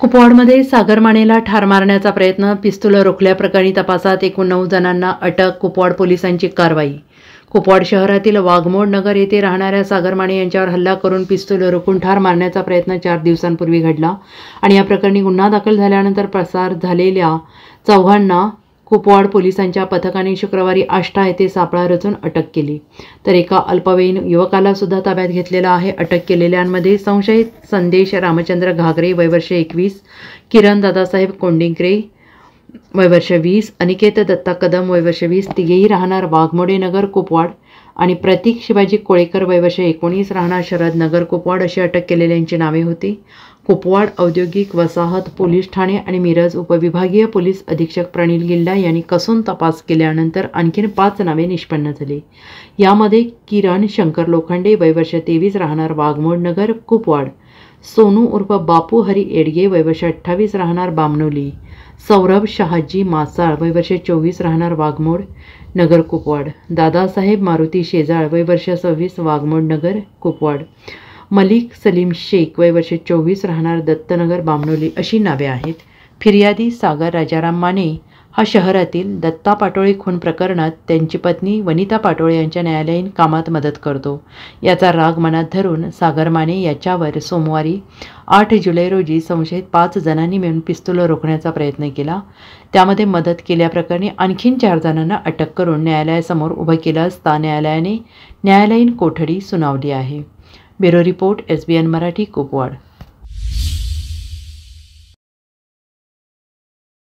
कुपवाडमध्ये सागरमानेला ठार मारण्याचा प्रयत्न पिस्तुल रोखल्याप्रकरणी तपासात एकूण नऊ जणांना अटक कुपवाड पोलिसांची कारवाई कुपवाड शहरातील वाघमोड नगर येथे राहणाऱ्या सागरमाने यांच्यावर हल्ला करून पिस्तूल रोखून ठार मारण्याचा प्रयत्न चार दिवसांपूर्वी घडला आणि या प्रकरणी गुन्हा दाखल झाल्यानंतर प्रसार झालेल्या चौहांना कुपवाड पोलिसांच्या पथकाने शुक्रवारी आष्टा येथे सापळा रचून अटक केली तर एका अल्पवयीन युवकाला सुद्धा ताब्यात घेतलेला आहे अटक केलेल्यांमध्ये संशयित संदेश रामचंद्र घागरे वयवर्ष एकवीस किरण दादासाहेब कोंडिंकरे वयवर्ष वीस अनिकेत दत्ता कदम वयवर्ष वीस तिघेही राहणार वाघमोडे नगर कुपवाड आणि प्रतीक शिवाजी कोळेकर वयवर्ष एकोणीस राहणार शरद नगर कुपवाड अशी अटक केलेल्यांची नावे होती कुपवाड औद्योगिक वसाहत पोलीस ठाणे आणि मिरज उपविभागीय पोलीस अधीक्षक प्रणील गिल्डा यांनी कसून तपास केल्यानंतर आणखीन पाच नावे निष्पन्न झाली यामध्ये किरण शंकर लोखंडे वयवर्ष तेवीस राहणार वाघमोड नगर कुपवाड सोनू उर्फ बापू हरी एडगे वयवर्ष अठ्ठावीस राहणार बामनोली सौरभ शहाजी मासाळ वयवर्ष चोवीस राहणार वाघमोड नगर कुपवाड दादासाहेब मारुती शेजाळ वयवर्ष सव्वीस वाघमोड नगर कुपवाड मलिक सलीम शेख वय वर्षे चोवीस राहणार दत्तनगर बामणोली अशी नावे आहेत फिर्यादी सागर राजाराम माने हा शहरातील दत्ता पाटोळे खून प्रकरणात त्यांची पत्नी वनिता पाटोळे यांच्या न्यायालयीन कामात मदत करतो याचा राग मनात धरून सागर माने याच्यावर सोमवारी आठ जुलै रोजी संशयित पाच जणांनी मिळून पिस्तूल रोखण्याचा प्रयत्न केला त्यामध्ये मदत केल्याप्रकरणी आणखीन चार जणांना अटक करून न्यायालयासमोर उभं केलं असता न्यायालयाने न्यायालयीन कोठडी सुनावली आहे bureau report S B N Marathi Kupwad